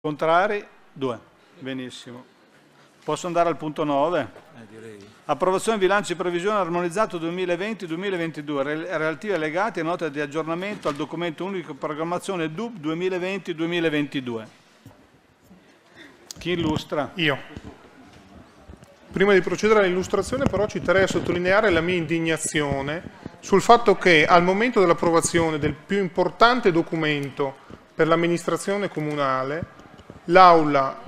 Contrari? Due. Benissimo. Posso andare al punto 9? Eh, Approvazione bilancio di previsione armonizzato 2020-2022, relativi allegati e nota di aggiornamento al documento unico di programmazione DUB 2020-2022. Chi illustra? Io. Prima di procedere all'illustrazione però ci terrei a sottolineare la mia indignazione sul fatto che al momento dell'approvazione del più importante documento per l'amministrazione comunale l'aula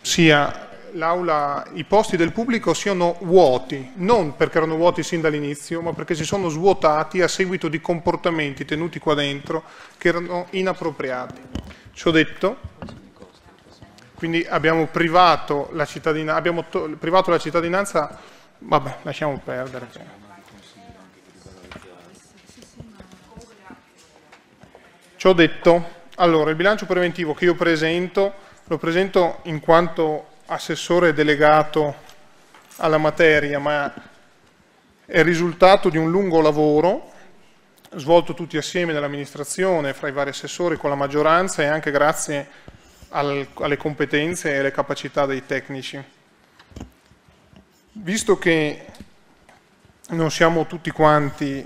sia l'aula, i posti del pubblico siano vuoti, non perché erano vuoti sin dall'inizio, ma perché si sono svuotati a seguito di comportamenti tenuti qua dentro che erano inappropriati. Ciò detto, quindi abbiamo privato la cittadinanza, abbiamo privato la cittadinanza, vabbè, lasciamo perdere. Ciò detto, allora, il bilancio preventivo che io presento lo presento in quanto assessore delegato alla materia, ma è il risultato di un lungo lavoro svolto tutti assieme nell'amministrazione, fra i vari assessori, con la maggioranza e anche grazie al, alle competenze e alle capacità dei tecnici. Visto che non siamo tutti quanti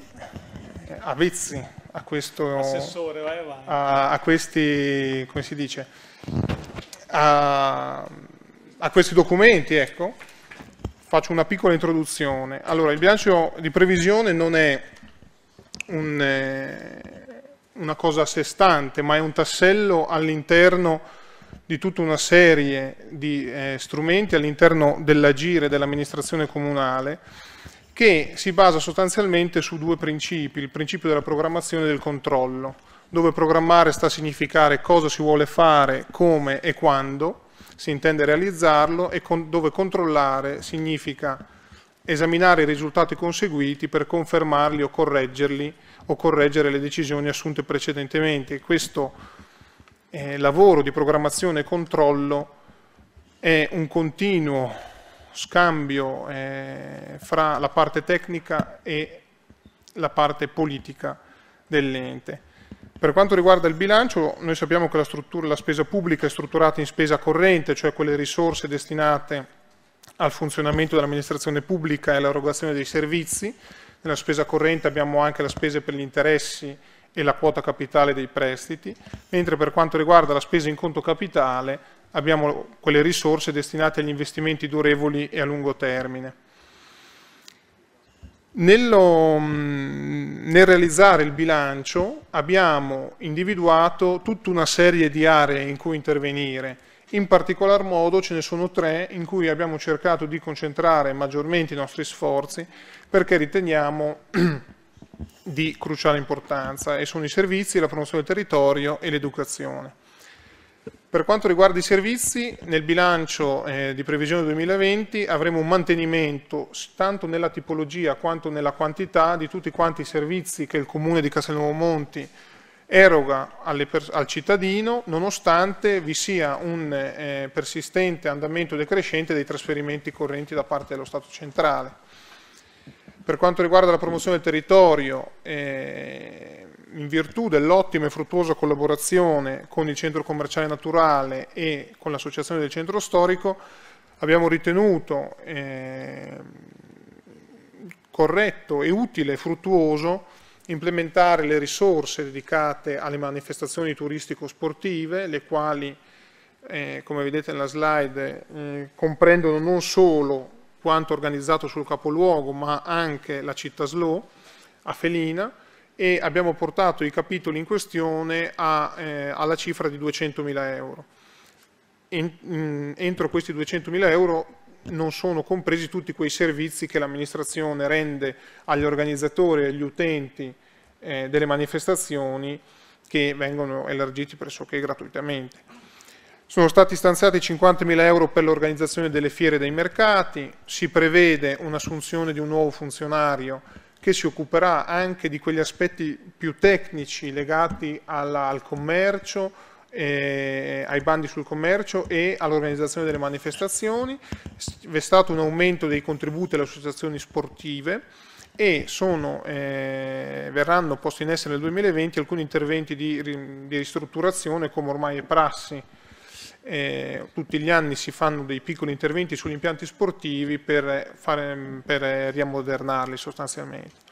avvezzi a, questo, a, a questi, come si dice, a, a questi documenti, ecco, faccio una piccola introduzione. Allora, il bilancio di previsione non è un, eh, una cosa a sé stante, ma è un tassello all'interno di tutta una serie di eh, strumenti all'interno dell'agire dell'amministrazione comunale che si basa sostanzialmente su due principi, il principio della programmazione e del controllo dove programmare sta a significare cosa si vuole fare, come e quando si intende realizzarlo e con, dove controllare significa esaminare i risultati conseguiti per confermarli o correggerli o correggere le decisioni assunte precedentemente. Questo eh, lavoro di programmazione e controllo è un continuo scambio eh, fra la parte tecnica e la parte politica dell'ente. Per quanto riguarda il bilancio, noi sappiamo che la, la, spesa pubblica è strutturata in spesa corrente, cioè quelle risorse destinate al funzionamento dell'amministrazione pubblica e all'erogazione dei servizi. Nella spesa corrente abbiamo anche la spesa per gli interessi e la quota capitale dei prestiti, mentre per quanto riguarda la spesa in conto capitale abbiamo quelle risorse destinate agli investimenti durevoli e a lungo termine. Nello, mm, nel realizzare il bilancio abbiamo individuato tutta una serie di aree in cui intervenire, in particolar modo ce ne sono tre in cui abbiamo cercato di concentrare maggiormente i nostri sforzi perché riteniamo di cruciale importanza e sono i servizi, la promozione del territorio e l'educazione. Per quanto riguarda i servizi, nel bilancio eh, di previsione 2020 avremo un mantenimento tanto nella tipologia quanto nella quantità di tutti quanti i servizi che il Comune di Castelnuovo Monti eroga al cittadino nonostante vi sia un eh, persistente andamento decrescente dei trasferimenti correnti da parte dello Stato centrale. Per quanto riguarda la promozione del territorio, eh, in virtù dell'ottima e fruttuosa collaborazione con il centro commerciale naturale e con l'associazione del centro storico, abbiamo ritenuto eh, corretto e utile e fruttuoso implementare le risorse dedicate alle manifestazioni turistico-sportive, le quali, eh, come vedete nella slide, eh, comprendono non solo quanto organizzato sul capoluogo, ma anche la città Slow, a Felina, e abbiamo portato i capitoli in questione a, eh, alla cifra di 200.000 euro. En, mh, mm, entro questi 200.000 euro non sono compresi tutti quei servizi che l'amministrazione rende agli organizzatori e agli utenti eh, delle manifestazioni che vengono elargiti pressoché gratuitamente. Sono stati stanziati 50.000 euro per l'organizzazione delle fiere e dei mercati, si prevede un'assunzione di un nuovo funzionario che si occuperà anche di quegli aspetti più tecnici legati alla, al commercio, eh, ai bandi sul commercio e all'organizzazione delle manifestazioni, c'è stato un aumento dei contributi alle associazioni sportive e sono, eh, verranno posti in essere nel 2020 alcuni interventi di, di ristrutturazione come ormai è prassi eh, tutti gli anni si fanno dei piccoli interventi sugli impianti sportivi per, fare, per riamodernarli sostanzialmente.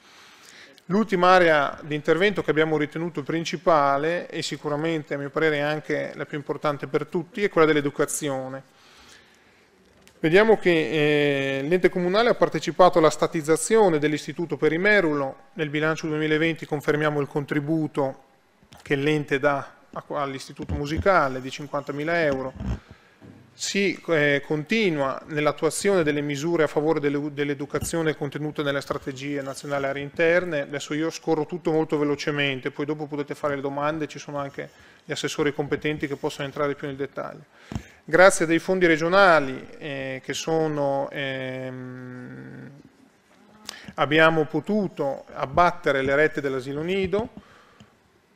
L'ultima area di intervento che abbiamo ritenuto principale e sicuramente a mio parere anche la più importante per tutti è quella dell'educazione. Vediamo che eh, l'ente comunale ha partecipato alla statizzazione dell'istituto per i Imerulo, nel bilancio 2020 confermiamo il contributo che l'ente dà all'istituto musicale di 50.000 euro. Si eh, continua nell'attuazione delle misure a favore dell'educazione contenute nelle strategie nazionali aree interne. Adesso io scorro tutto molto velocemente, poi dopo potete fare le domande, ci sono anche gli assessori competenti che possono entrare più nel dettaglio. Grazie a dei fondi regionali eh, che sono ehm, abbiamo potuto abbattere le rette dell'asilo nido,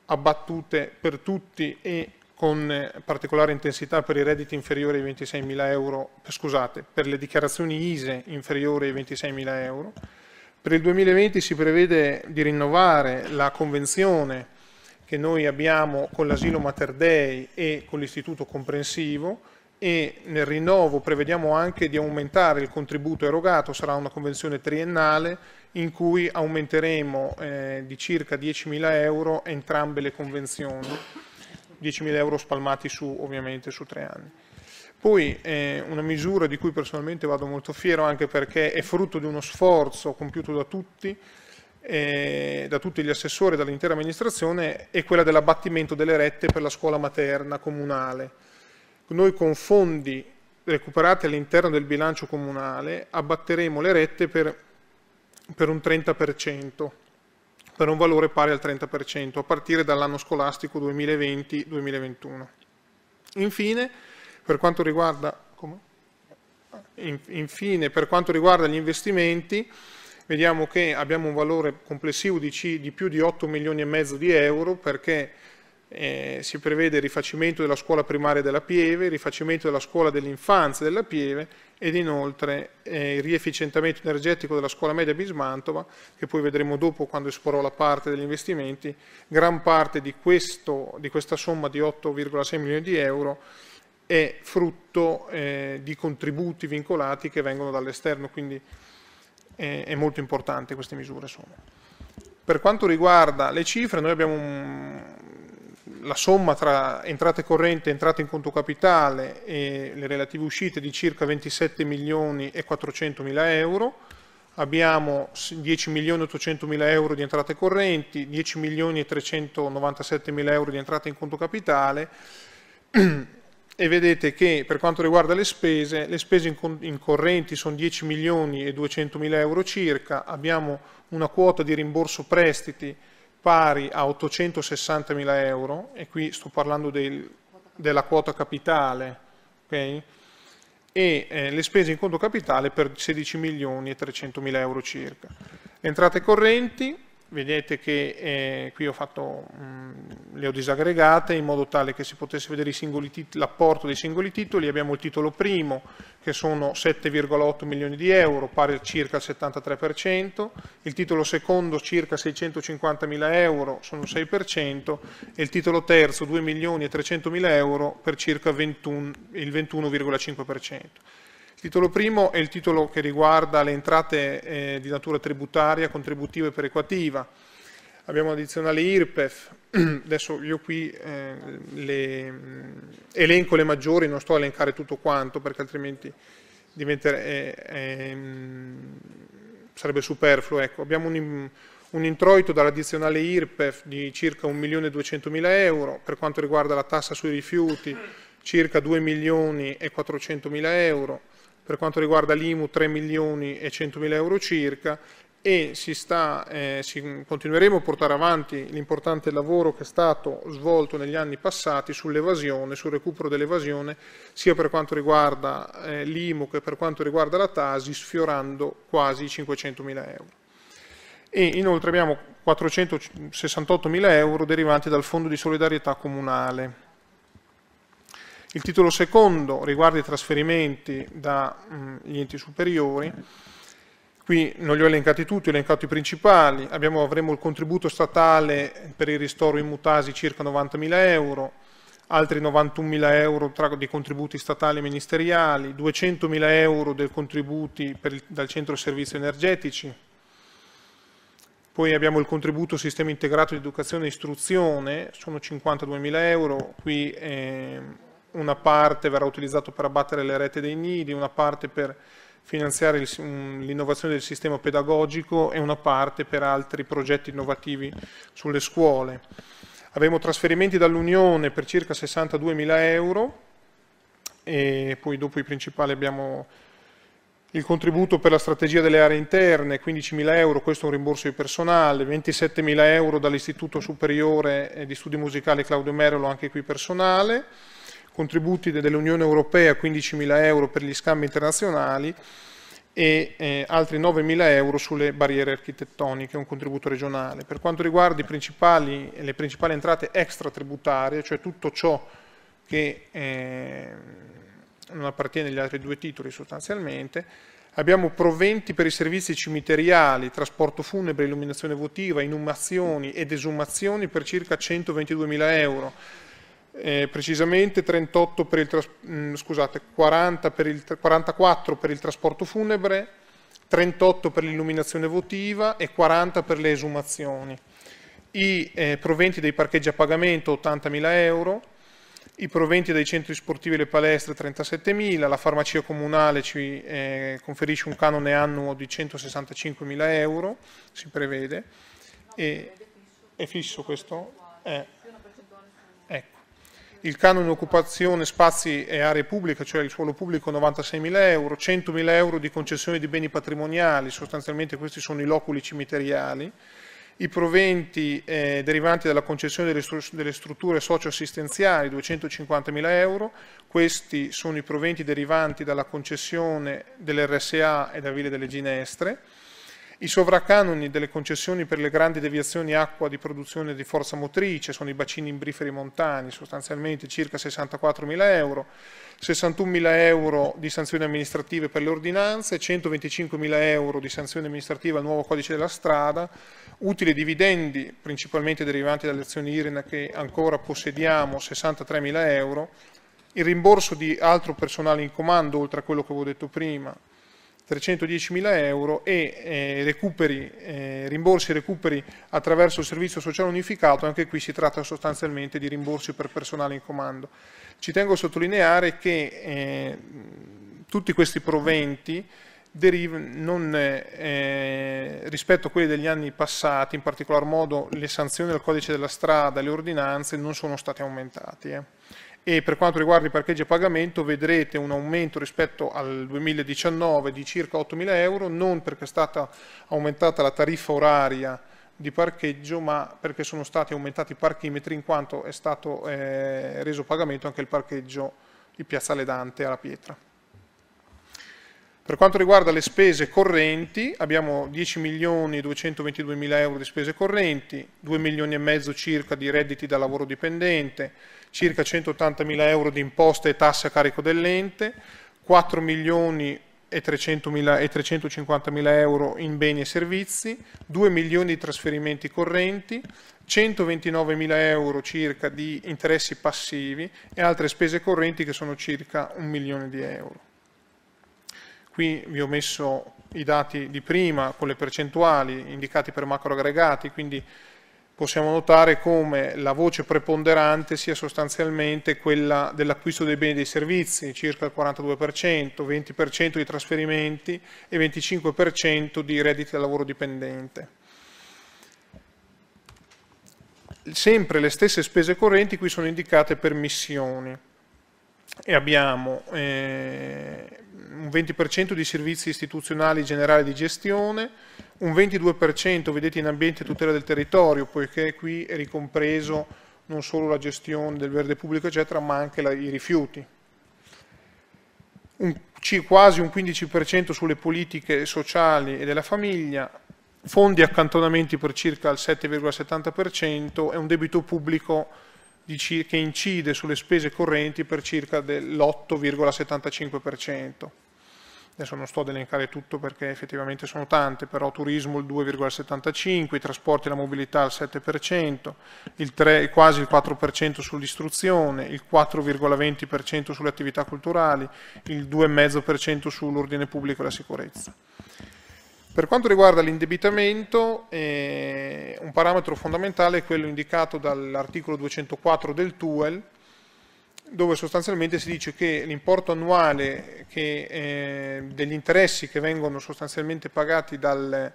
abbattute per tutti e con eh, particolare intensità per i redditi inferiori ai 26.000 euro, scusate, per le dichiarazioni ISE inferiori ai 26.000 euro. Per il 2020 si prevede di rinnovare la convenzione che noi abbiamo con l'asilo Mater Dei e con l'istituto comprensivo e nel rinnovo prevediamo anche di aumentare il contributo erogato, sarà una convenzione triennale in cui aumenteremo eh, di circa 10.000 euro entrambe le convenzioni, 10.000 euro spalmati su, ovviamente su tre anni. Poi eh, una misura di cui personalmente vado molto fiero anche perché è frutto di uno sforzo compiuto da tutti, eh, da tutti gli assessori e dall'intera amministrazione, è quella dell'abbattimento delle rette per la scuola materna comunale. Noi con fondi recuperati all'interno del bilancio comunale abbatteremo le rette per per un 30%, per un valore pari al 30%, a partire dall'anno scolastico 2020-2021. Infine, per quanto riguarda, infine, per quanto riguarda gli investimenti, vediamo che abbiamo un valore complessivo di, C, di più di 8 milioni e mezzo di euro perché eh, si prevede il rifacimento della scuola primaria della Pieve, il rifacimento della scuola dell'infanzia della Pieve ed inoltre eh, il riefficientamento energetico della scuola media Bismantova, che poi vedremo dopo quando esporrò la parte degli investimenti, gran parte di, questo, di questa somma di 8,6 milioni di euro è frutto eh, di contributi vincolati che vengono dall'esterno, quindi eh, è molto importante queste misure. Sono. Per quanto riguarda le cifre, noi abbiamo un, la somma tra entrate corrente e entrate in conto capitale e le relative uscite di circa 27 milioni e 400 mila euro, abbiamo 10 milioni e 800 mila euro di entrate correnti, 10 milioni e 397 mila euro di entrate in conto capitale e vedete che per quanto riguarda le spese, le spese in correnti sono 10 milioni e 200 mila euro circa, abbiamo una quota di rimborso prestiti pari a 860 mila euro, e qui sto parlando del, della quota capitale, okay? e eh, le spese in conto capitale per 16 milioni e 300 mila euro circa. entrate correnti vedete che eh, qui ho fatto, mh, mm, le ho disaggregate in modo tale che si potesse vedere l'apporto dei singoli titoli, abbiamo il titolo primo che sono 7,8 milioni di euro, pari a circa il 73%, il titolo secondo circa 650 mila euro, sono 6%, e il titolo terzo 2 milioni e 300 mila euro per circa 21, il 21,5%. Il titolo primo è il titolo che riguarda le entrate eh, di natura tributaria, contributiva e perequativa. Abbiamo addizionale IRPEF, adesso io qui eh, le, mm, elenco le maggiori, non sto a elencare tutto quanto perché altrimenti eh, ehm, sarebbe superfluo. Ecco, abbiamo un, un introito dall'addizionale IRPEF di circa 1.200.000 euro, per quanto riguarda la tassa sui rifiuti circa 2.400.000 euro, per quanto riguarda l'IMU 3 milioni e 100 mila euro circa e si sta, eh, si, continueremo a portare avanti l'importante lavoro che è stato svolto negli anni passati sull'evasione, sul recupero dell'evasione, sia per quanto riguarda eh, l'IMU che per quanto riguarda la TASI, sfiorando quasi i mila euro. E inoltre abbiamo 468 mila euro derivanti dal Fondo di solidarietà comunale il titolo secondo riguarda i trasferimenti dagli enti superiori. Qui non li ho elencati tutti, ho elencato i principali. Abbiamo, avremo il contributo statale per il ristoro in mutasi circa 90.000 euro, altri 91.000 euro tra, di contributi statali e ministeriali, 200.000 euro del contributi il, dal centro servizi energetici. Poi abbiamo il contributo sistema integrato di educazione e istruzione, sono 52.000 euro, qui eh, una parte verrà utilizzata per abbattere le rete dei nidi, una parte per finanziare l'innovazione del sistema pedagogico e una parte per altri progetti innovativi sulle scuole. Avremo trasferimenti dall'Unione per circa 62 mila euro e poi dopo i principali abbiamo il contributo per la strategia delle aree interne, 15.000 euro, questo è un rimborso di personale, 27.000 euro dall'Istituto Superiore eh, di Studi Musicali Claudio Merolo, anche qui personale, contributi dell'Unione Europea 15.000 euro per gli scambi internazionali e eh, altri 9.000 euro sulle barriere architettoniche, un contributo regionale. Per quanto riguarda principali, le principali entrate extratributarie, cioè tutto ciò che eh, non appartiene agli altri due titoli sostanzialmente, abbiamo proventi per i servizi cimiteriali, trasporto funebre, illuminazione votiva, inumazioni ed esumazioni per circa 122.000 euro eh, precisamente per il, mm, scusate, per il, 44 per il trasporto funebre, 38 per l'illuminazione votiva e 40 per le esumazioni. I eh, proventi dei parcheggi a pagamento 80.000 euro, i proventi dei centri sportivi e le palestre 37.000, la farmacia comunale ci eh, conferisce un canone annuo di 165.000 euro, si prevede. e, è fisso questo? Eh il canone occupazione spazi e aree pubbliche, cioè il suolo pubblico 96.000 euro, 100.000 euro di concessione di beni patrimoniali, sostanzialmente questi sono i loculi cimiteriali, i proventi eh, derivanti dalla concessione delle, stru delle strutture socioassistenziali 250.000 euro, questi sono i proventi derivanti dalla concessione dell'RSA e da Ville delle Ginestre, i sovracanoni delle concessioni per le grandi deviazioni acqua di produzione di forza motrice sono i bacini imbriferi montani, sostanzialmente circa 64.000 euro, 61.000 euro di sanzioni amministrative per le ordinanze, 125.000 euro di sanzioni amministrative al nuovo codice della strada, utili dividendi principalmente derivanti dalle azioni IRENA che ancora possediamo, 63.000 euro, il rimborso di altro personale in comando oltre a quello che avevo detto prima, 310.000 euro e eh, recuperi, eh, rimborsi e recuperi attraverso il servizio sociale unificato, anche qui si tratta sostanzialmente di rimborsi per personale in comando. Ci tengo a sottolineare che eh, tutti questi proventi non, eh, eh, rispetto a quelli degli anni passati, in particolar modo le sanzioni del codice della strada, le ordinanze, non sono state aumentate. Eh e per quanto riguarda i parcheggi a pagamento vedrete un aumento rispetto al 2019 di circa 8.000 euro, non perché è stata aumentata la tariffa oraria di parcheggio ma perché sono stati aumentati i parchimetri in quanto è stato eh, reso pagamento anche il parcheggio di Piazzale Dante alla Pietra. Per quanto riguarda le spese correnti, abbiamo 10.222.000 euro di spese correnti, 2 milioni e mezzo circa di redditi da lavoro dipendente, circa 180.000 euro di imposte e tasse a carico dell'ente, 4 milioni e 350.000 euro in beni e servizi, 2 milioni di trasferimenti correnti, 129.000 euro circa di interessi passivi e altre spese correnti che sono circa 1 milione di euro. Qui vi ho messo i dati di prima con le percentuali indicati per macro aggregati, quindi possiamo notare come la voce preponderante sia sostanzialmente quella dell'acquisto dei beni e dei servizi, circa il 42%, 20% di trasferimenti e 25% di redditi da lavoro dipendente. Sempre le stesse spese correnti qui sono indicate per missioni e abbiamo eh, un 20% di servizi istituzionali generali di gestione, un 22% vedete in ambiente e tutela del territorio, poiché qui è ricompreso non solo la gestione del verde pubblico eccetera, ma anche la, i rifiuti. Un, quasi un 15% sulle politiche sociali e della famiglia, fondi accantonamenti per circa il 7,70% e un debito pubblico che incide sulle spese correnti per circa dell'8,75% adesso non sto ad elencare tutto perché effettivamente sono tante, però turismo il 2,75, i trasporti e la mobilità il 7%, il 3, quasi il 4% sull'istruzione, il 4,20% sulle attività culturali, il 2,5% sull'ordine pubblico e la sicurezza. Per quanto riguarda l'indebitamento, eh, un parametro fondamentale è quello indicato dall'articolo 204 del TUEL, dove sostanzialmente si dice che l'importo annuale che, eh, degli interessi che vengono sostanzialmente pagati dal,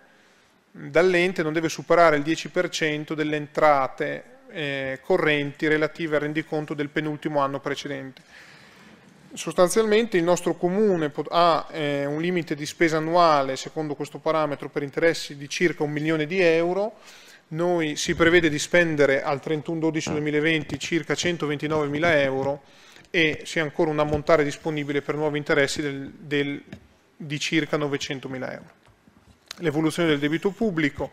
dall'ente non deve superare il 10% delle entrate eh, correnti relative al rendiconto del penultimo anno precedente. Sostanzialmente il nostro comune ha eh, un limite di spesa annuale, secondo questo parametro, per interessi di circa un milione di euro, noi si prevede di spendere al 31-12-2020 ah. circa 129 mila euro e c'è ancora un ammontare disponibile per nuovi interessi del, del, di circa 900 mila euro. L'evoluzione del debito pubblico,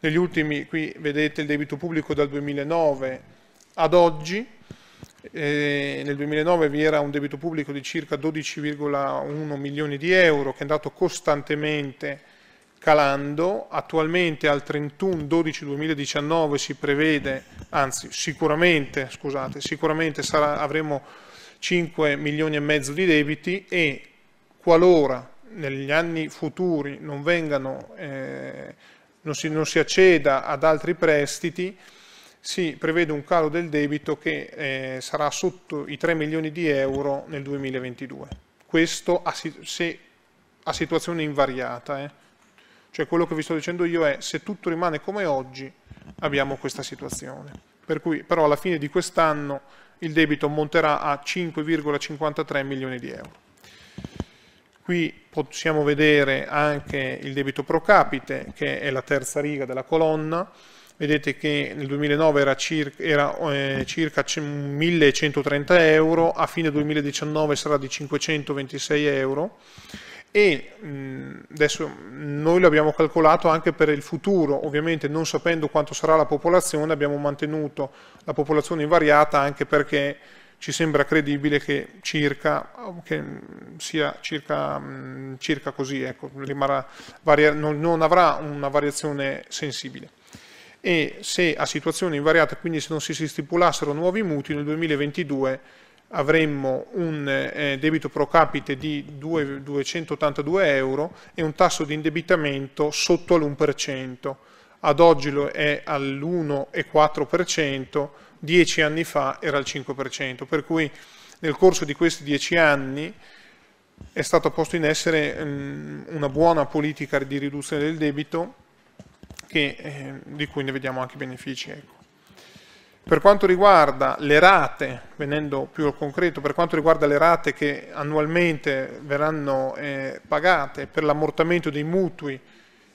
negli ultimi, qui vedete il debito pubblico dal 2009 ad oggi, eh, nel 2009 vi era un debito pubblico di circa 12,1 milioni di euro che è andato costantemente calando, attualmente al 31-12-2019 si prevede, anzi sicuramente, scusate, sicuramente sarà, avremo 5 milioni e mezzo di debiti e qualora negli anni futuri non, vengano, eh, non, si, non si, acceda ad altri prestiti, si prevede un calo del debito che eh, sarà sotto i 3 milioni di euro nel 2022. Questo a, se, a situazione invariata. Eh. Cioè quello che vi sto dicendo io è se tutto rimane come oggi abbiamo questa situazione. Per cui però alla fine di quest'anno il debito monterà a 5,53 milioni di euro. Qui possiamo vedere anche il debito pro capite che è la terza riga della colonna. Vedete che nel 2009 era circa, era, eh, circa 1130 euro, a fine 2019 sarà di 526 euro e mh, adesso noi l'abbiamo calcolato anche per il futuro, ovviamente non sapendo quanto sarà la popolazione abbiamo mantenuto la popolazione invariata anche perché ci sembra credibile che circa che sia circa, mh, circa così, ecco, rimarrà, varia, non, non, avrà una variazione sensibile. E se a situazione invariata, quindi se non si stipulassero nuovi mutui nel 2022 avremmo un eh, debito pro capite di 2, 282 euro e un tasso di indebitamento sotto all'1%. Ad oggi lo è all'1,4%, dieci anni fa era al 5%, per cui nel corso di questi dieci anni è stata posta in essere mh, mm, una buona politica di riduzione del debito che, eh, di cui ne vediamo anche i benefici. Ecco. Per quanto riguarda le rate, venendo più al concreto, per quanto riguarda le rate che annualmente verranno eh, pagate per l'ammortamento dei mutui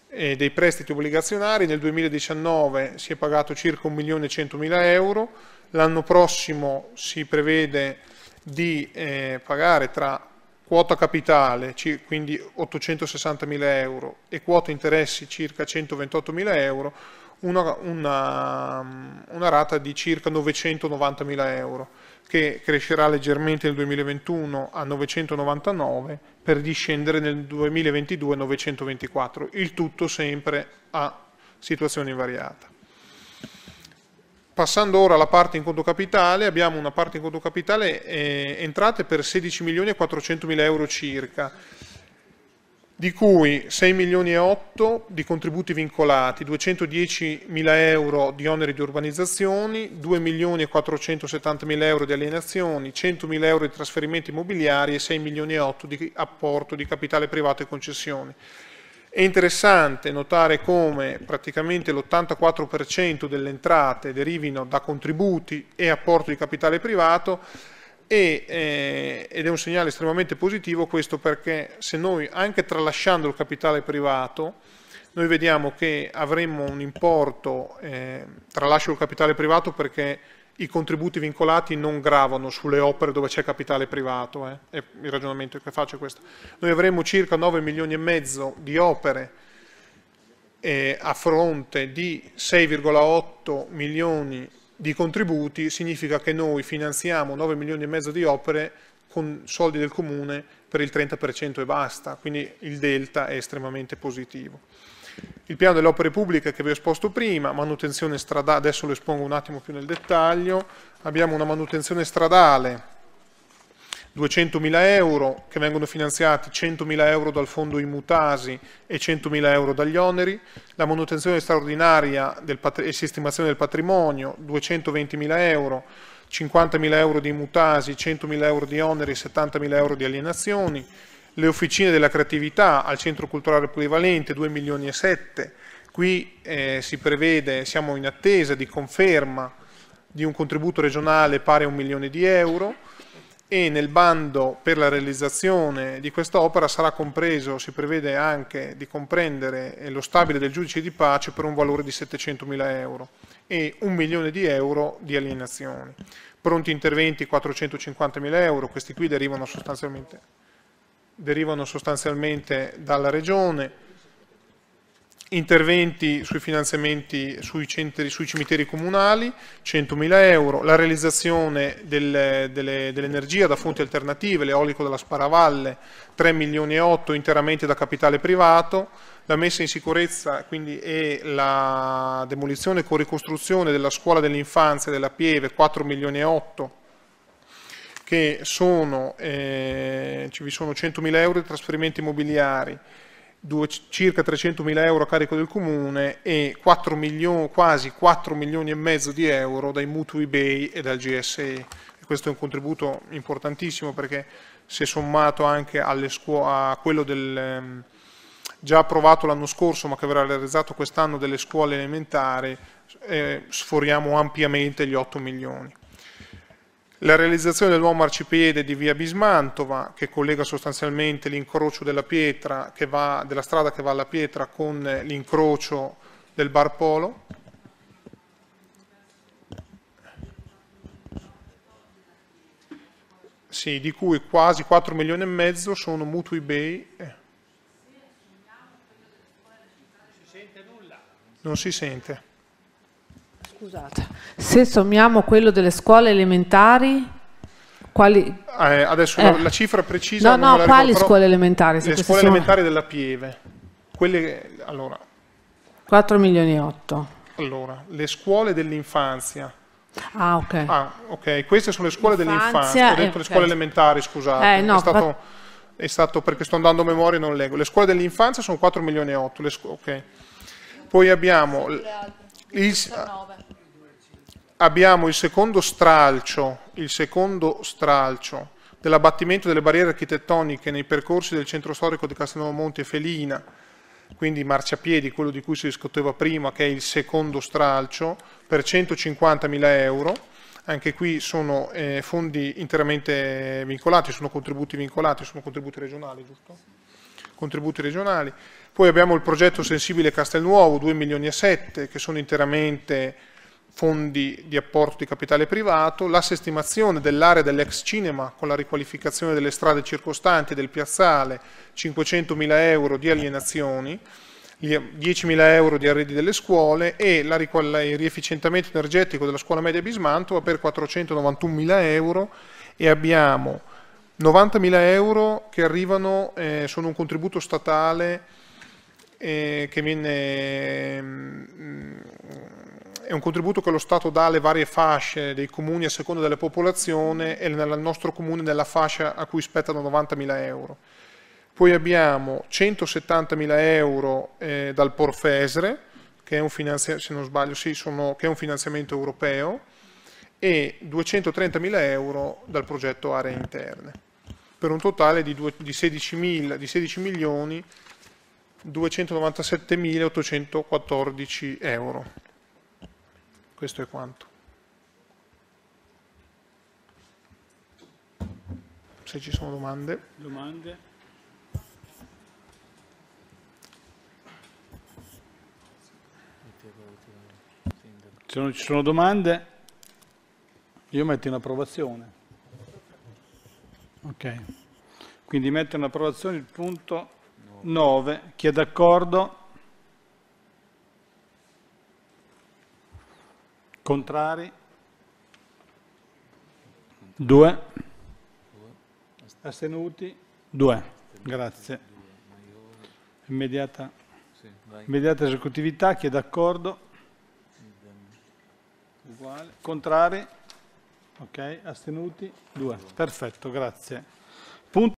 e dei prestiti obbligazionari, nel 2019 si è pagato circa 1.100.000 euro, l'anno prossimo si prevede di eh, pagare tra quota capitale, quindi 860.000 euro, e quota interessi circa 128.000 euro, una, una, una rata di circa 990.000 euro, che crescerà leggermente nel 2021 a 999 per discendere nel 2022 a 924, il tutto sempre a situazione invariata. Passando ora alla parte in conto capitale, abbiamo una parte in conto capitale eh, entrate per 16.400.000 euro circa di cui 6 milioni e 8 di contributi vincolati, 210 mila euro di oneri di urbanizzazioni, 2 milioni e 470 mila euro di alienazioni, 100 mila euro di trasferimenti immobiliari e 6 milioni e 8 di apporto di capitale privato e concessioni. È interessante notare come praticamente l'84% delle entrate derivino da contributi e apporto di capitale privato e, eh, ed è un segnale estremamente positivo questo perché se noi anche tralasciando il capitale privato noi vediamo che avremmo un importo, eh, tralascio il capitale privato perché i contributi vincolati non gravano sulle opere dove c'è capitale privato, eh. è il ragionamento che faccio è questo. Noi avremmo circa 9 milioni e mezzo di opere eh, a fronte di 6,8 milioni di contributi significa che noi finanziamo 9 milioni e mezzo di opere con soldi del comune per il 30% e basta, quindi il delta è estremamente positivo. Il piano delle opere pubbliche che vi ho esposto prima, manutenzione stradale, adesso lo espongo un attimo più nel dettaglio, abbiamo una manutenzione stradale 200.000 euro che vengono finanziati 100.000 euro dal fondo Immutasi e 100.000 euro dagli oneri, la manutenzione straordinaria e sistemazione del patrimonio 220.000 euro, 50.000 euro di Immutasi, 100.000 euro di oneri e 70.000 euro di alienazioni, le officine della creatività al Centro Culturale Polivalente 2 milioni e 7, qui eh, si prevede, siamo in attesa di conferma di un contributo regionale pari a un milione di euro, e nel bando per la realizzazione di quest'opera sarà compreso, si prevede anche di comprendere eh, lo stabile del giudice di pace per un valore di 700 mila euro e un milione di euro di alienazioni. Pronti interventi 450 mila euro, questi qui derivano sostanzialmente, derivano sostanzialmente dalla Regione, interventi sui finanziamenti sui, centri, sui cimiteri comunali, 100.000 euro, la realizzazione del, dell'energia da fonti alternative, l'eolico della Sparavalle, 3 milioni e 8 interamente da capitale privato, la messa in sicurezza quindi, e la demolizione con ricostruzione della scuola dell'infanzia della Pieve, 4 milioni e 8 che sono, eh, ci sono 100.000 euro di trasferimenti immobiliari, due, circa 300.000 euro a carico del comune e 4 milioni, quasi 4 milioni e mezzo di euro dai mutui bay e dal GSE. Questo è un contributo importantissimo perché se sommato anche a quello del, ehm, già approvato l'anno scorso ma che verrà realizzato quest'anno delle scuole elementari, eh, sforiamo ampiamente gli 8 milioni. La realizzazione del nuovo marciapiede di via Bismantova, che collega sostanzialmente l'incrocio della, della strada che va alla pietra con l'incrocio del Bar Polo. Sì, di cui quasi 4 milioni e mezzo sono mutui bay. Non si sente scusate, se sommiamo quello delle scuole elementari, quali... Eh, adesso eh. la cifra precisa... No, no, quali ricordo, scuole elementari? Le scuole sono... elementari della Pieve. Quelle, allora... 4 milioni e 8. Allora, le scuole dell'infanzia. Ah ok. ah, ok. Queste sono le scuole dell'infanzia, ho detto eh, le okay. scuole elementari, scusate. Eh, no, è, stato, è, stato, perché sto andando a memoria e non leggo. Le scuole dell'infanzia sono 4 milioni e 8, ok. Poi abbiamo... Le Il, il, abbiamo il secondo stralcio, il secondo stralcio dell'abbattimento delle barriere architettoniche nei percorsi del centro storico di Castelnuovo Monte e Felina, quindi marciapiedi, quello di cui si discuteva prima, che è il secondo stralcio, per 150.000 euro. Anche qui sono eh, fondi interamente vincolati, sono contributi vincolati, sono contributi regionali, giusto? Contributi regionali. Poi abbiamo il progetto Sensibile Castelnuovo, 2 milioni e 7, che sono interamente fondi di apporto di capitale privato, la sestimazione dell'area dell'ex cinema con la riqualificazione delle strade circostanti del piazzale, 500.000 euro di alienazioni, 10.000 euro di arredi delle scuole e il riefficientamento energetico della scuola media Bismantova per 491.000 euro e abbiamo 90.000 euro che arrivano, eh, sono un contributo statale eh, che viene... Eh, è un contributo che lo Stato dà alle varie fasce dei comuni a seconda della popolazione e nel nostro comune nella fascia a cui spettano 90.000 euro. Poi abbiamo 170.000 euro eh, dal Porfesre, che è, sbaglio, sì, sono, che è un finanziamento europeo, e 230.000 euro dal progetto Aree Interne, per un totale di, due, di 16 milioni 297.814 euro. Questo è quanto. Se ci sono domande. Domande? Se non ci sono domande, io metto in approvazione. Ok. Quindi metto in approvazione il punto 9. Chi è d'accordo? Contrari? Due. Astenuti? Due. Grazie. Immediata, immediata esecutività, chi è d'accordo? Uguale. Contrari? Ok, astenuti? Due. Perfetto, grazie. Punto